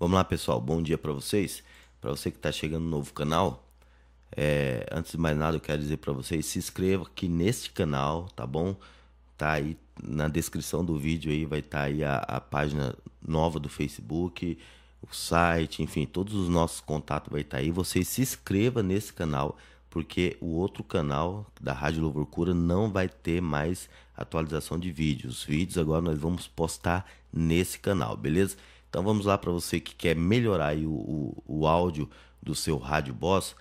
Vamos lá, pessoal. Bom dia para vocês. Para você que está chegando no novo canal, é, antes de mais nada, eu quero dizer para vocês, se inscreva aqui neste canal, tá bom? Tá aí na descrição do vídeo aí vai estar tá aí a, a, página nova do Facebook, o site, enfim, todos os nossos contatos vai estar tá aí. Você se inscreva nesse canal porque o outro canal da Rádio Louvorcura não vai ter mais atualização de vídeos. Os vídeos agora nós vamos postar nesse canal, beleza? Então vamos lá para você que quer melhorar o, o, o, áudio do seu rádio Boss,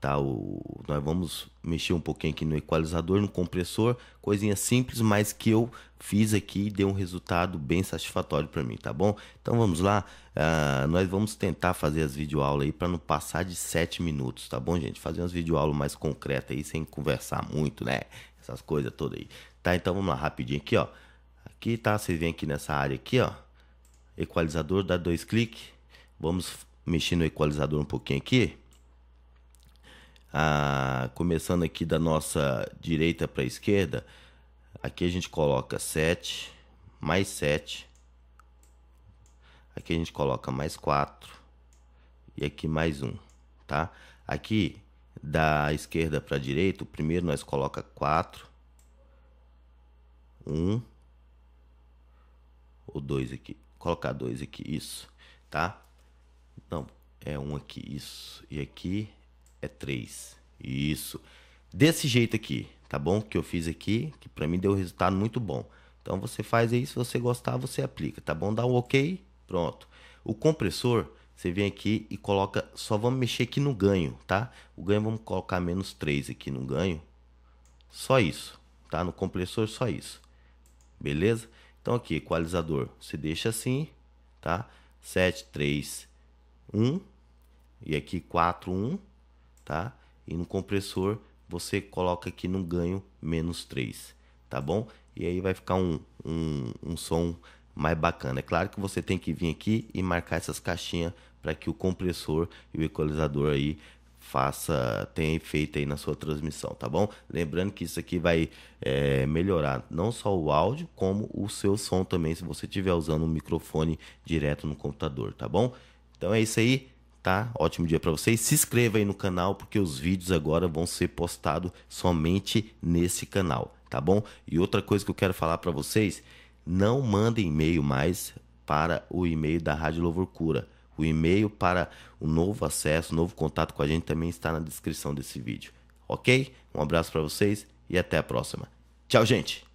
tá? O, nós vamos mexer um pouquinho aqui no equalizador, no compressor, coisinha simples, mas que eu fiz aqui e deu um resultado bem satisfatório para mim, tá bom? Então vamos lá, uh, nós vamos tentar fazer as videoaulas aí para não passar de 7 minutos, tá bom, gente? Fazer umas videoaulas mais concretas aí, sem conversar muito, né? Essas coisas todas aí. Tá, então vamos lá, rapidinho aqui, ó. Aqui, tá? Vocês vêm aqui nessa área aqui, ó equalizador, dá dois cliques. Vamos mexer no equalizador um pouquinho aqui. Ah, começando aqui da nossa direita para a esquerda, aqui a gente coloca 7, mais 7. Aqui a gente coloca mais 4 e aqui mais 1, tá? Aqui da esquerda para a direita, o primeiro nós coloca 4, 1, o 2 aqui, colocar dois aqui, isso, tá? Não, é um aqui, isso. E aqui é três, isso. Desse jeito aqui, tá bom? Que eu fiz aqui, que pra mim deu resultado muito bom. Então você faz aí, se você gostar, você aplica, tá bom? Dá um ok, pronto. O compressor, você vem aqui e coloca, só vamos mexer aqui no ganho, tá? O ganho vamos colocar menos três aqui no ganho. Só isso, tá? No compressor só isso. Beleza? Então aqui, equalizador, você deixa assim, tá? 7, 3, 1. E aqui 4, 1, tá? E no compressor você coloca aqui no ganho menos 3, tá bom? E aí vai ficar um, um, um som mais bacana. É claro que você tem que vir aqui e marcar essas caixinhas para que o compressor e o equalizador aí faça, tenha efeito aí na sua transmissão, tá bom? Lembrando que isso aqui vai é, melhorar não só o áudio, como o seu som também, se você estiver usando um microfone direto no computador, tá bom? Então é isso aí, tá? Ótimo dia para vocês. Se inscreva aí no canal, porque os vídeos agora vão ser postados somente nesse canal, tá bom? E outra coisa que eu quero falar para vocês, não mandem e-mail mais para o e-mail da Rádio Louvor Cura o e-mail para o novo acesso, novo contato com a gente também está na descrição desse vídeo. Ok? Um abraço para vocês e até a próxima. Tchau, gente!